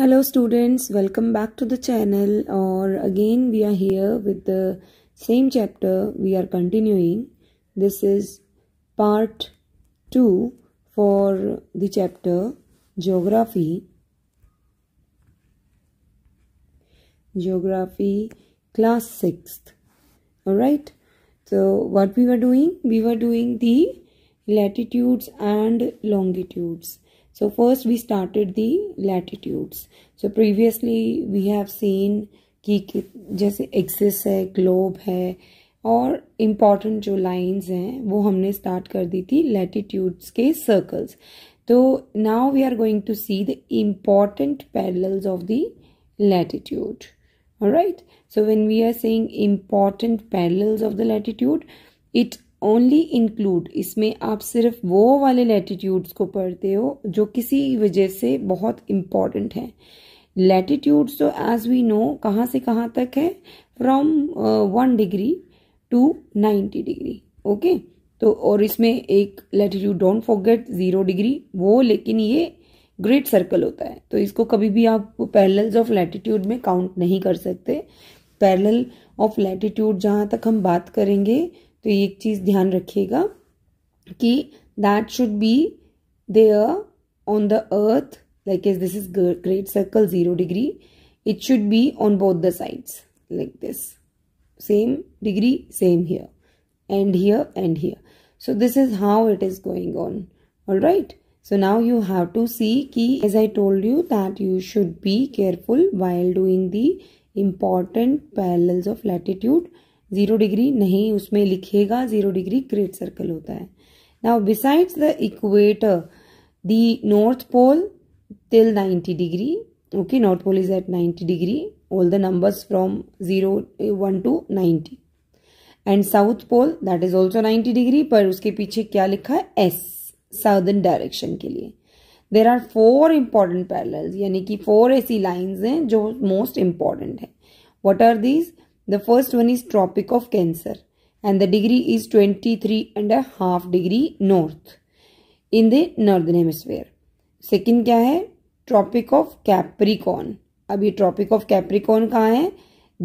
hello students welcome back to the channel or again we are here with the same chapter we are continuing this is part 2 for the chapter geography geography class 6th all right so what we were doing we were doing the latitudes and longitudes So first we started the latitudes. So previously we have seen कि जैसे axis है globe है और important जो lines हैं वो हमने start कर दी थी लैटिट्यूड्स के सर्कल्स तो now we are going to see the important parallel of the latitude right so when we are saying important parallels of the latitude it only include इसमें आप सिर्फ वो वाले लेटिट्यूड्स को पढ़ते हो जो किसी वजह से बहुत इम्पॉर्टेंट हैं लेटिट्यूड्स तो एज वी नो कहाँ से कहाँ तक है from one degree to ninety degree okay तो और इसमें एक latitude don't forget zero degree वो लेकिन ये ग्रेट सर्कल होता है तो इसको कभी भी आप पैरल्स ऑफ लेटिट्यूड में काउंट नहीं कर सकते पैरल ऑफ लेटिट्यूड जहाँ तक हम बात करेंगे तो एक चीज़ ध्यान रखिएगा कि that should be there on the earth like this, this is great circle 0 degree it should be on both the sides like this same degree same here and here and here so this is how it is going on all right so now you have to see key as i told you that you should be careful while doing the important parallels of latitude zero degree नहीं उसमें लिखेगा zero degree great circle होता है now besides the equator the north pole till ninety degree okay north pole is at ninety degree all the numbers from zero one two ninety and south pole that is also ninety degree पर उसके पीछे क्या लिखा है S southern direction के लिए there are four important parallel यानी कि फोर ऐसी लाइन्स हैं जो मोस्ट इम्पॉर्टेंट है what are these The first one is Tropic of Cancer and the degree is 23 and a half degree north in the northern hemisphere. Second kya hai Tropic of Capricorn. ab ye Tropic of Capricorn kahan hai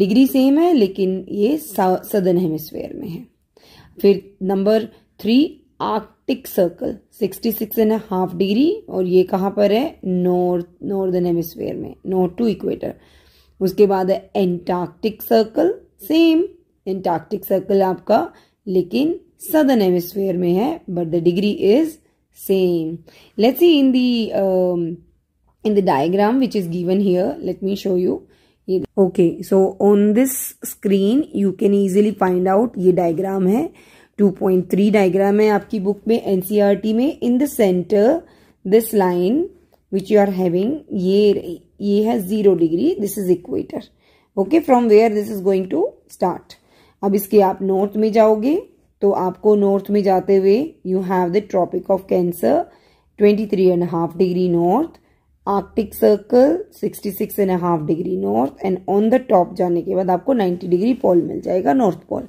degree same hai lekin ye southern hemisphere mein hai फिर number three Arctic Circle sixty six and half degree और ये कहाँ पर है north northern hemisphere में north to equator उसके बाद Antarctic Circle same Antarctic Circle आपका लेकिन सदन एमोस्फेयर में है but the degree is same let's see in the in the diagram which is given here let me show you okay so on this screen you can easily find out ये diagram है 2.3 diagram है आपकी book में NCERT e में in the centre this line which you are having ये ये है zero degree this is equator okay from where this is going to start अब इसके आप नॉर्थ में जाओगे तो आपको नॉर्थ में जाते हुए you have the Tropic of Cancer twenty three and half degree north Arctic Circle sixty six and half degree north and on the top जाने के बाद आपको नाइन्टी डिग्री पोल मिल जाएगा नॉर्थ पोल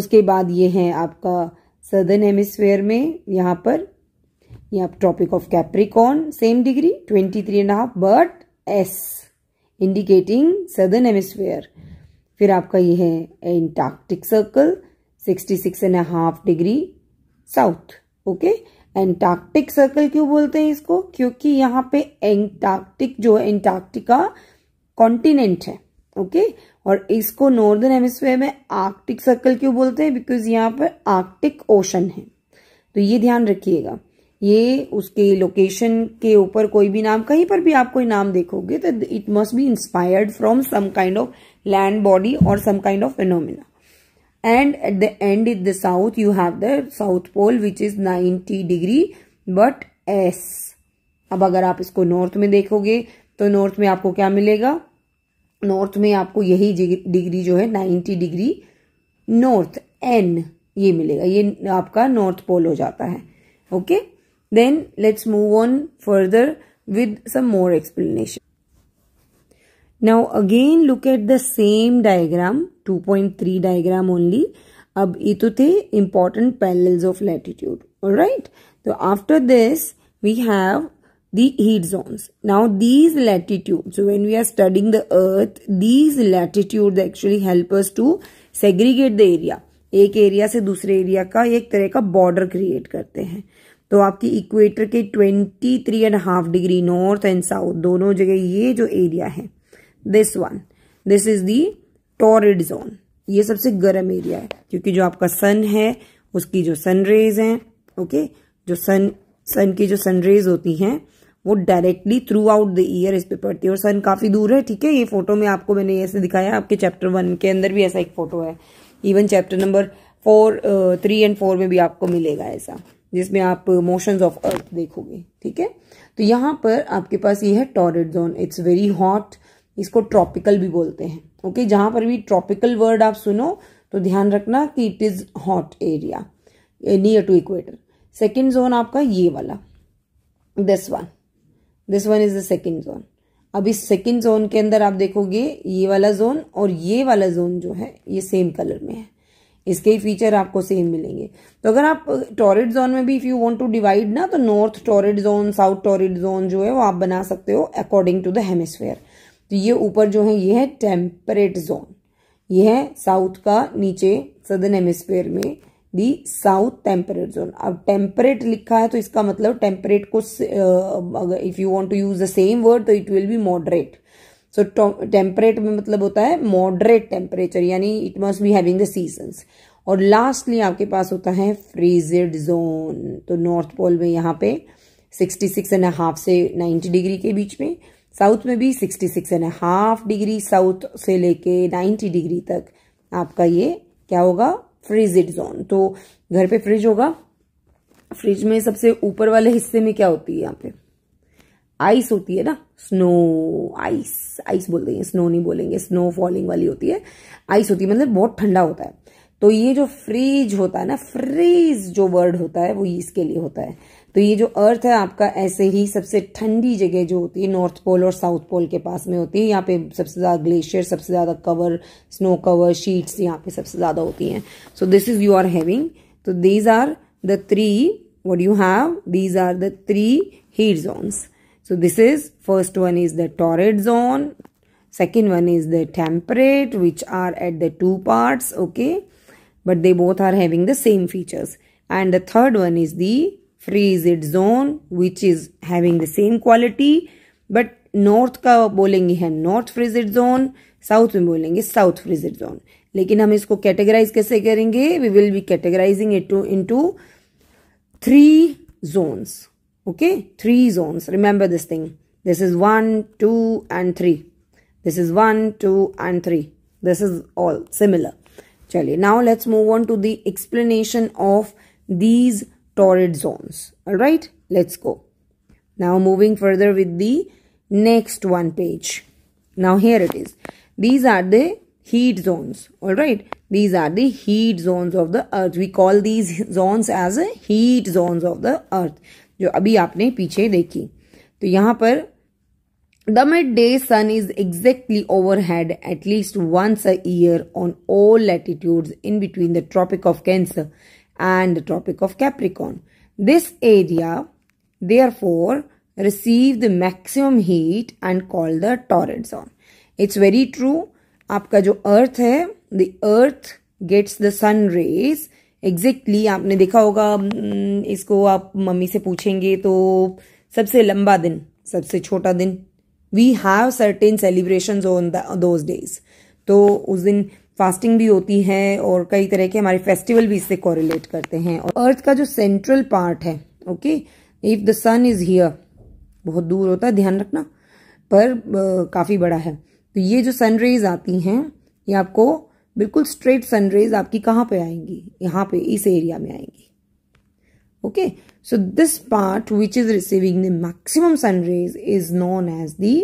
उसके बाद ये है आपका सदर्न हेमिस्फेयर में यहाँ पर यहाँ Tropic of Capricorn same degree twenty three and half but as indicating southern hemisphere फिर आपका ये है Antarctic Circle sixty six and half degree south okay Antarctic Circle क्यों बोलते हैं इसको क्योंकि यहाँ पे एंटार्क्टिक जो है एंटार्क्टिका कॉन्टिनेंट है ओके okay? और इसको नॉर्दर्न हेमिस्फेयर में आर्कटिक सर्कल क्यों बोलते हैं बिकॉज यहाँ पर आर्कटिक ओशन है तो ये ध्यान रखिएगा ये उसके लोकेशन के ऊपर कोई भी नाम कहीं पर भी आप कोई नाम देखोगे तो it must be inspired from some kind of land body और some kind of phenomena and at the end in the south you have the south pole which is 90 degree but as अब अगर आप इसको north में देखोगे तो north में आपको क्या मिलेगा नॉर्थ में आपको यही डिग्री जो है 90 डिग्री नॉर्थ एन ये मिलेगा ये आपका नॉर्थ पोल हो जाता है okay okay? Then let's move on further with some more explanation. Now again look at the same diagram 2.3 diagram only. ab ये तो थे important parallels of latitude. all right So after this we have the heat zones. Now these latitudes, so when we are studying the earth, these latitudes actually help us to segregate the area. एक area से दूसरे area का एक तरह का border create करते हैं तो आपकी इक्वेटर के twenty three and half degree north and south दोनों जगह ये जो एरिया है this one this is the torrid zone ये सबसे गर्म एरिया है क्योंकि जो आपका सन है उसकी जो सन रेज है ओके जो सन सन की जो सन रेज होती हैं वो directly throughout the year इस पे पड़ती है और सन काफ़ी दूर है ठीक है ये फोटो में आपको मैंने ऐसे दिखाया आपके चैप्टर वन के अंदर भी ऐसा एक फोटो है even chapter number four three and four में भी आपको मिलेगा ऐसा जिसमें आप मोशंस ऑफ अर्थ देखोगे ठीक है तो यहाँ पर आपके पास ये है torrid zone it's very hot इसको ट्रॉपिकल भी बोलते हैं ओके जहां पर भी ट्रॉपिकल वर्ड आप सुनो तो ध्यान रखना कि it is hot area near to equator second zone आपका ये वाला this one this one is the second zone अब इस सेकेंड जोन के अंदर आप देखोगे ये वाला जोन और ये वाला जोन जो है ये सेम कलर में है इसके ही फीचर आपको सेम मिलेंगे तो अगर आप टॉरिड जोन में भी if you want to divide ना तो north torrid zone south torrid zone जो है वो आप बना सकते हो अकॉर्डिंग टू द हेमिसफेयर तो ये ऊपर जो है ये है टेम्परेट जोन ये है साउथ का नीचे सदर्न हेमिसफेयर में दी साउथ टेम्परेट जोन अब टेम्परेट लिखा है तो इसका मतलब टेम्परेट को if you want to use the same word तो it will be moderate so temperate में मतलब होता है मॉडरेट टेम्परेचर यानी it must be having the seasons और लास्टली आपके पास होता है फ्रीजेड जोन तो नॉर्थ पोल में यहाँ पे सिक्सटी सिक्स एंड हाफ से नाइन्टी डिग्री के बीच में साउथ में भी sixty six and half degree south से लेके नाइन्टी डिग्री तक आपका ये क्या होगा फ्रीजेड जोन तो घर पे फ्रिज होगा फ्रिज में सबसे ऊपर वाले हिस्से में क्या होती है यहाँ पे आइस होती है ना स्नो आइस आइस बोलते हैं स्नो नहीं बोलेंगे स्नो फॉलिंग वाली होती है आइस होती है मतलब बहुत ठंडा होता है तो ये जो फ्रीज होता है ना फ्रीज जो वर्ड होता है वो इसके लिए होता है तो ये जो अर्थ है आपका ऐसे ही सबसे ठंडी जगह जो होती है नॉर्थ पोल और साउथ पोल के पास में होती है यहाँ पे सबसे ज़्यादा ग्लेशियर सबसे ज़्यादा कवर स्नो कवर शीट्स यहाँ पे सबसे ज़्यादा होती हैं so this is you are having तो these are the three what you have these are the three heat zones So this is first one is the torrid zone. Second one is the temperate which are at the two parts. Okay. But they both are having the same features. And the third one is the freezed zone which is having the same quality. But north ka बोलेंगे hai north frigid zone, south mein बोलेंगे south frigid zone. लेकिन हम इसको categorise कैसे करेंगे we will be categorising it to into okay three zones remember this thing this is one two and three this is one two and three this is all similar chaliye now let's move on to the explanation of these torrid zones all right let's go now moving further with the next one page now here it is these are the heat zones all right these are the heat zones of the earth we call these zones as heat zones of the earth जो अभी आपने पीछे देखी तो यहां पर the midday sun is exactly overhead at least once a year on all latitude in between the Tropic of Cancer and the Tropic of Capricorn this area they are for receive the maximum heat and call the torrid on its very true आपका जो earth है the earth gets the sun rays exactly exactly, आपने देखा होगा इसको आप mummy से पूछेंगे तो सबसे लंबा दिन सबसे छोटा दिन we have certain celebration on those days तो उस दिन फास्टिंग भी होती है और कई तरह के हमारे फेस्टिवल भी इससे कोरिलेट करते हैं और अर्थ का जो सेंट्रल पार्ट है okay if the sun is here बहुत दूर होता है ध्यान रखना पर काफ़ी बड़ा है तो ये जो सन रेज आती हैं ये आपको बिल्कुल स्ट्रेट सनरेज आपकी कहां पे आएंगी यहां पे इस एरिया में आएंगी okay so this part which is receiving the maximum sun rays is known as the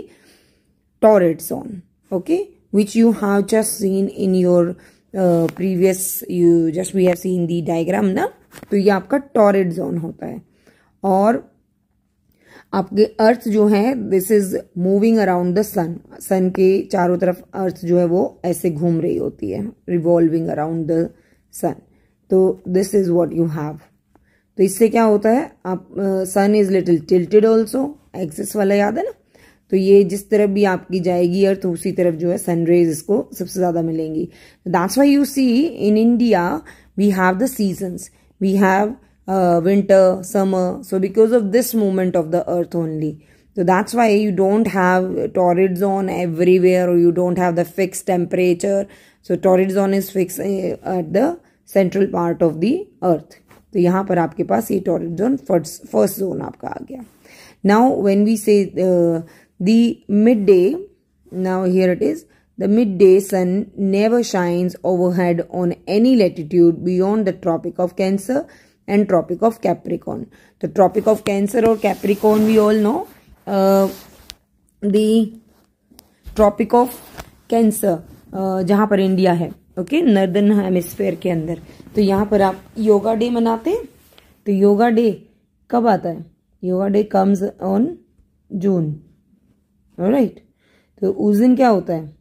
torrid zone okay which you have just seen in your previous you just we have seen the diagram ना तो ये आपका torrid zone होता है और आपके earth जो है this is moving around the sun sun के चारों तरफ अर्थ जो है वो ऐसे घूम रही होती है रिवॉल्विंग अराउंड द सन तो this is what you have तो इससे क्या होता है आप sun is little tilted also axis वाला याद है ना तो ये जिस तरफ भी आपकी जाएगी अर्थ तो उसी तरफ जो है सनरेज इसको सबसे ज़्यादा मिलेंगी that's why you see in India we have the seasons we have Uh, winter, summer. So because of this movement of the earth only. So that's why you don't have torrid zone everywhere or you don't have the fixed temperature. So torrid zone is fixed uh, at the central part of the earth. So here you have torrid zone, first, first zone. Now when we say uh, the midday, now here it is. The midday sun never shines overhead on any latitude beyond the Tropic of Cancer. And Tropic of Capricorn तो Tropic of Cancer और Capricorn we all know the Tropic of Cancer जहां पर India है okay northern hemisphere के अंदर तो यहां पर आप योगा डे मनाते हैं तो योगा डे कब आता है yoga day comes on June right तो उस दिन क्या होता है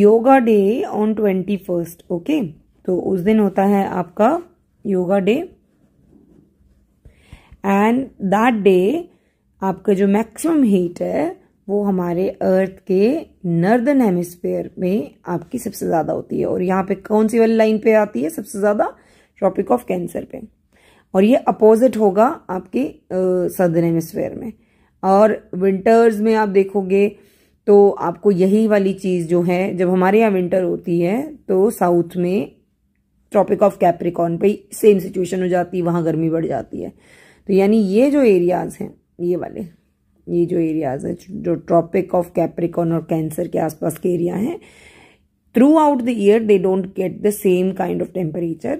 yoga day on twenty first okay तो उस दिन होता है आपका yoga day and that day आपका जो मैक्सिमम हीट है वो हमारे अर्थ के नर्दन हेमिस्फेयर में आपकी सबसे ज़्यादा होती है और यहाँ पे कौन सी वाली लाइन पे आती है सबसे ज़्यादा ट्रॉपिक ऑफ कैंसर पे और ये अपोजिट होगा आपके सदर हेमिस्फेयर में और विंटर्स में आप देखोगे तो आपको यही वाली चीज़ जो है जब हमारे यहाँ विंटर होती है तो साउथ में ट्रॉपिक ऑफ कैप्रिकॉन पे सेम सिचुएशन हो जाती है वहां गर्मी बढ़ जाती है तो यानी ये जो एरियाज़ हैं ये वाले ये जो एरियाज़ हैं जो ट्रॉपिक ऑफ कैप्रिकॉन और कैंसर के आसपास के एरिया हैं throughout the year they don't get the same kind of temperature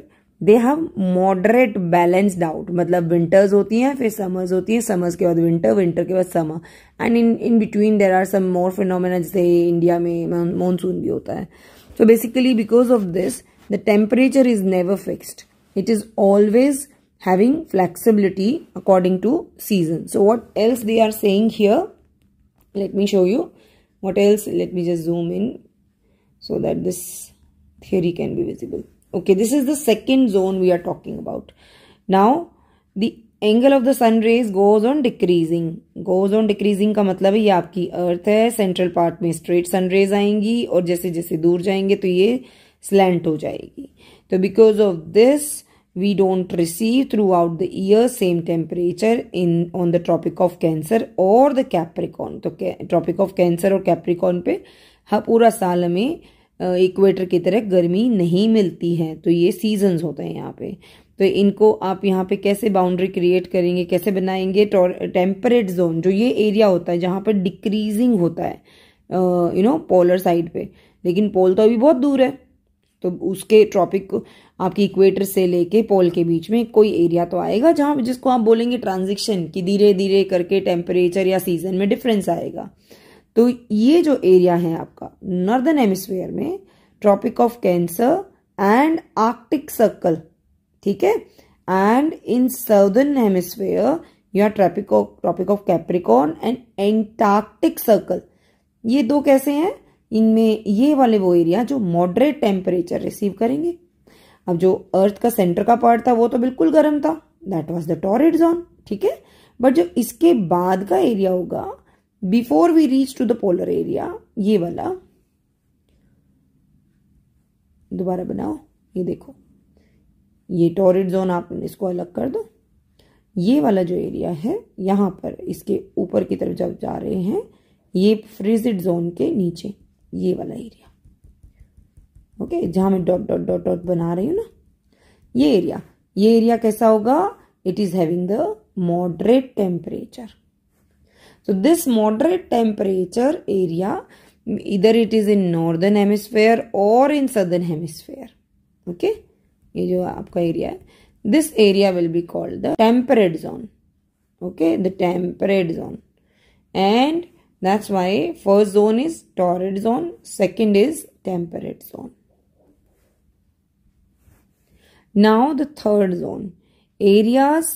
they have moderate balanced out मतलब विंटर्स होती हैं फिर समर्स होती हैं समर्स के बाद विंटर विंटर के बाद summer and in in between there are some more phenomena जैसे इंडिया में मानसून भी होता है so basically because of this The temperature is never fixed. It is always having flexibility according to season. So what else they are saying here? Let me show you. What else? Let me just zoom in so that this theory can be visible. Okay, this is the second zone we are talking about. Now, the angle of the sun rays goes on decreasing goes on decreasing का मतलब है ये आपकी earth है central part में straight sun rays आएंगी और jaise जैसे दूर जाएंगे तो ये स्लेंट हो जाएगी तो because of this we don't receive throughout the year same temperature in on the Tropic of Cancer और द कैप्रिकॉन तो ट्रॉपिक ऑफ कैंसर और कैप्रिकॉन पे हाँ पूरा साल में इक्वेटर की तरह गर्मी नहीं मिलती है तो ये सीजन होते हैं यहाँ पे तो इनको आप यहाँ पे कैसे बाउंड्री क्रिएट करेंगे कैसे बनाएंगे टेम्परेट जोन जो ये एरिया होता है जहाँ पर डिक्रीजिंग होता है यू नो पोलर साइड पे लेकिन पोल तो अभी बहुत दूर है तो उसके ट्रॉपिक आपकी इक्वेटर से लेके पोल के बीच में कोई एरिया तो आएगा जहाँ जिसको आप बोलेंगे ट्रांजिक्शन कि धीरे धीरे करके टेम्परेचर या सीजन में डिफरेंस आएगा तो ये जो एरिया है आपका नॉर्दर्न हेमिस्फेयर में Tropic of Cancer and Arctic Circle ठीक है एंड इन सदर्न हेमिस्फेयर या Tropic of Tropic of Capricorn and Antarctic Circle ये दो कैसे हैं इनमें ये वाले वो एरिया जो मॉडरेट टेम्परेचर रिसीव करेंगे अब जो अर्थ का सेंटर का पार्ट था वो तो बिल्कुल गर्म था that was the torrid zone ठीक है बट जो इसके बाद का एरिया होगा before we reach to the polar area ये वाला दोबारा बनाओ ये देखो ये टॉरिड जोन आप इसको अलग कर दो ये वाला जो एरिया है यहां पर इसके ऊपर की तरफ जब जा रहे हैं ये फ्रिजिड जोन के नीचे ये वाला एरिया ओके जहां मैं डॉट डॉट डॉट डॉट बना रही हूं ना ये एरिया ये एरिया कैसा होगा it is having the moderate temperature तो दिस मॉडरेट टेम्परेचर एरिया इधर it is in northern hemisphere और इन सदर्न हेमिसफेयर ओके ये जो आपका एरिया है this area will be called the tempered zone okay the tempered zone and That's why first zone is torrid zone, second is temperate zone. Now the third zone, areas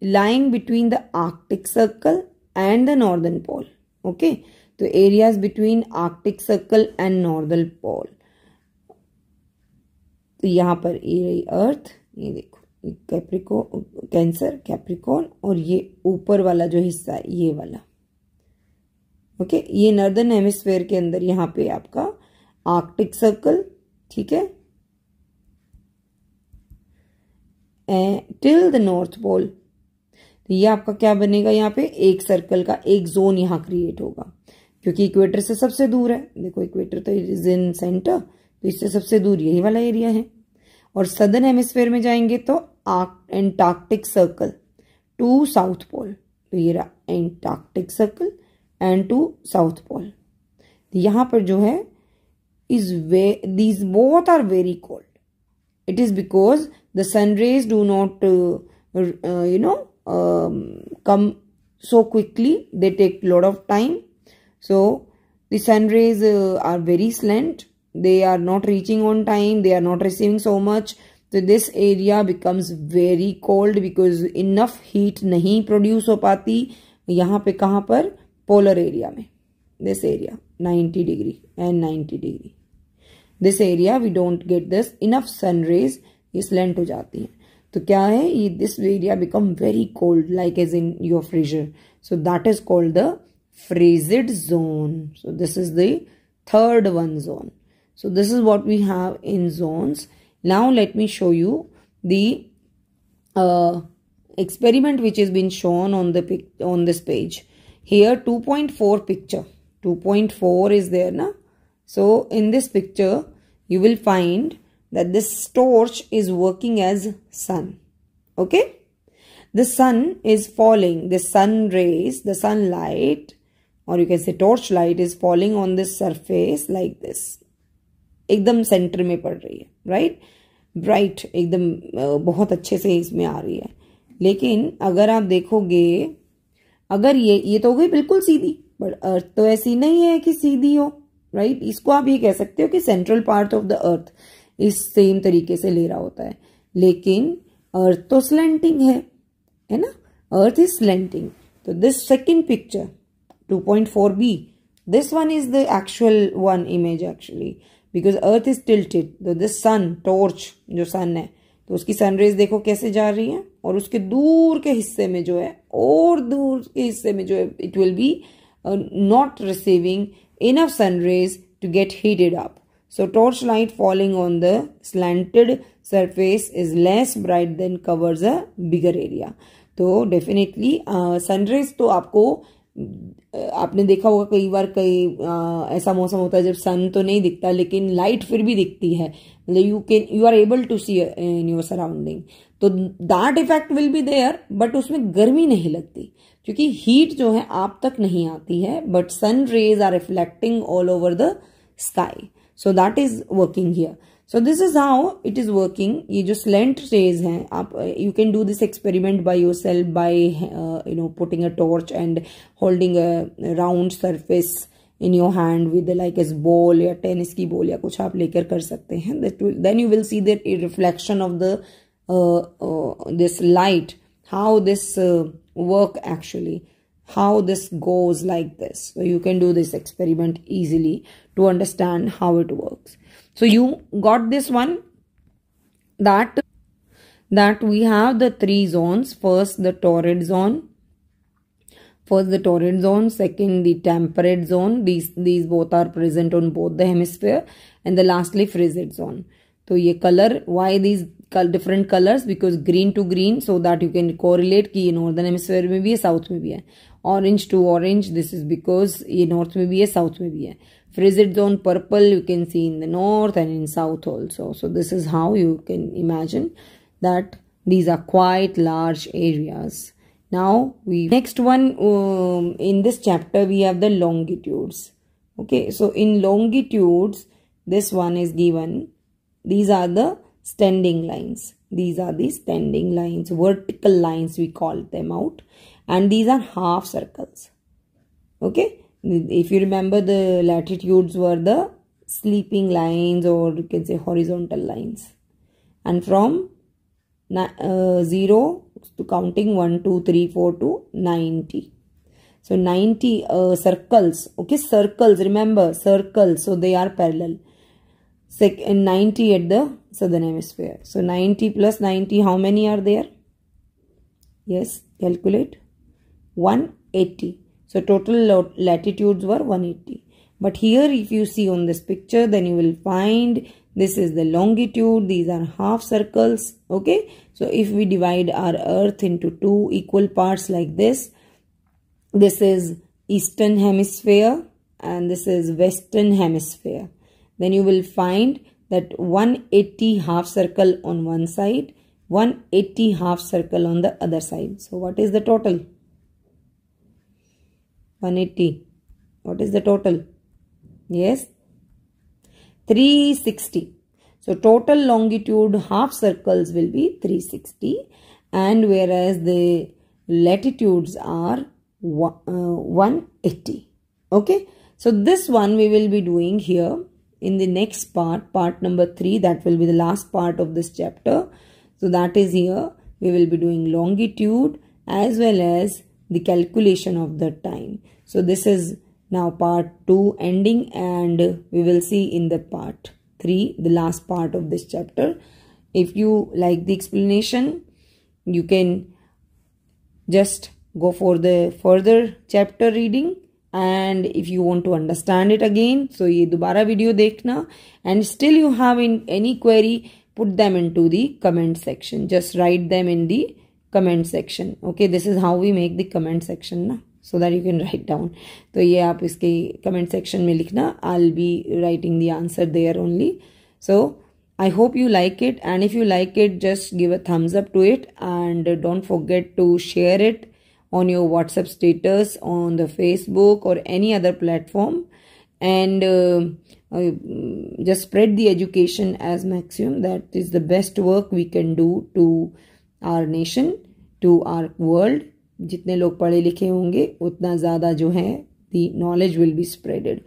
lying between the Arctic Circle and the Northern Pole. Okay, so areas between Arctic Circle and Northern Pole. तो यहाँ पर ये अर्थ ये देखो कैप्रिको cancer Capricorn और ये ऊपर वाला जो हिस्सा है ये वाला ओके ये नर्दर्न हेमिस्फेयर के अंदर यहाँ पे आपका आर्कटिक सर्कल ठीक है टिल द नॉर्थ पोल तो ये आपका क्या बनेगा यहाँ पे एक सर्कल का एक जोन यहाँ क्रिएट होगा क्योंकि इक्वेटर से सबसे दूर है देखो इक्वेटर तो इज इन सेंटर तो इससे सबसे दूर यही वाला एरिया है और सदर्न हेमिस्फेयर में जाएंगे तो Antarctic Circle to South Pole तो ये रहा Antarctic Circle and to South Pole यहां पर जो है is way these both are very cold it is because the sun rays do not you know come so quickly they take lot of time so the sun rays are very slant they are not reaching on time they are not receiving so much तो this area becomes very cold because enough heat नहीं produce हो पाती यहाँ पे कहाँ पर polar area में this area 90 degree and 90 degree this area we don't get this enough sun rays ये स्लेंट हो जाती है तो क्या है ये this area become very cold like as in your freezer so that is called the frigid zone so this is the third one zone so this is what we have in zones now let me show you the experiment which is been shown on the pic on this page Here 2.4 picture. 2.4 is there na. So in this picture you will find that this torch is working as sun. Okay. The sun is falling. The sun rays, the sunlight or you can say torch light is falling on this surface like this. एकदम centre में पड़ रही है right bright एकदम बहुत अच्छे से इसमें आ रही है लेकिन अगर आप देखोगे अगर ये ये तो हो गई बिल्कुल सीधी बट अर्थ uh, तो ऐसी नहीं है कि सीधी हो राइट right? इसको आप ये कह सकते हो कि central part of the earth इस सेम तरीके से ले रहा होता है लेकिन अर्थ तो स्लेंटिंग है है ना अर्थ इज स्लेंटिंग तो this second picture 2.4b this one is the actual one image actually because earth is tilted tilted तो दिस सन टॉर्च जो सन है तो उसकी सन रेज देखो कैसे जा रही है और उसके दूर के हिस्से में जो है और दूर के हिस्से में जो है it will be not receiving enough sun rays to get heated up so torch light falling on the slanted surface is less bright than covers a bigger area तो डेफिनेटली सनरेज uh, तो आपको आपने देखा होगा कई बार कई ऐसा मौसम होता है जब सन तो नहीं दिखता लेकिन लाइट फिर भी दिखती है मतलब you can you are able to see in your surrounding so that effect will be there but उसमें गर्मी नहीं लगती क्योंकि हीट जो है आप तक नहीं आती है but sun rays are reflecting all over the sky so that is working here so this is how it is working You just slant rays हैं you can do this experiment by yourself by uh, you know putting a torch and holding a round surface in your hand with like a ball a tennis ball या कुछ आप लेकर कर सकते हैं then you will see that reflection of the uh, uh, this light how this work actually how this goes like this so you can do this experiment easily to understand how it works so you got this one that that we have the three zones first the torrid zone first the torrid zone second the temperate zone these these both are present on both the hemisphere and the lastly frigid zone so ye color why these different colors because green to green so that you can correlate ki northern hemisphere mein bhi hai south mein bhi hai orange to orange this is because ये north में भी है south में भी है frigid zone purple. You can see in the north and in south also. So this is how you can imagine that these are quite large areas now we next one um, in this chapter we have the longitudes okay so in longitudes this one is given these are the standing lines these are the standing lines vertical lines we call them out and these are half circles okay if you remember the latitudes were the sleeping lines or you can say horizontal lines and from uh, 0 to counting 1 2 3 4 to 90 so 90 uh, circles okay circles remember circles so they are parallel and 90 at the southern hemisphere so 90 plus 90 how many are there yes calculate 180 so total latitudes were 180 but here if you see on this picture then you will find this is the longitude these are half circles okay so if we divide our earth into two equal parts like this this is eastern hemisphere and this is western hemisphere then you will find that 180 half circle on one side 180 half circle on the other side so what is the total 180 what is the total yes 360 so total longitude half circles will be 360 and whereas the latitudes are 180 uh, okay so this one we will be doing here in the next part part number 3 that will be the last part of this chapter so that is here we will be doing longitude as well as the calculation of the time. So this is now part 2 ending and we will see in the part 3 the last part of this chapter. If you like the explanation you can just go for the further chapter reading and if you want to understand it again so ye dobara video dekhna and still you have in any query put them into the comment section just write them in the comment section okay this is how we make the comment section so that you can write down. So, तो ये आप इसके comment section में I'll be writing the answer there only. So, I hope you like it and if you like it just give a thumbs up to it and don't forget to share it on your WhatsApp status on the Facebook or any other platform and uh, just spread the education as maximum that is the best work we can do to our nation to our world जितने लोग पढ़े लिखे होंगे उतना ज़्यादा जो है the knowledge will be spreaded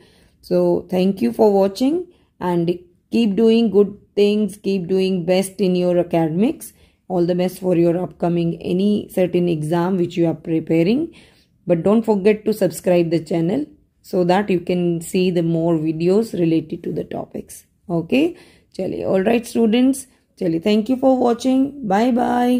so thank you for watching and keep doing good things keep doing best in your academics all the best for your upcoming any certain exam which you are preparing but don't forget to subscribe the channel so that you can see the more videos related to the topics okay chaliye all right students chaliye thank you for watching bye bye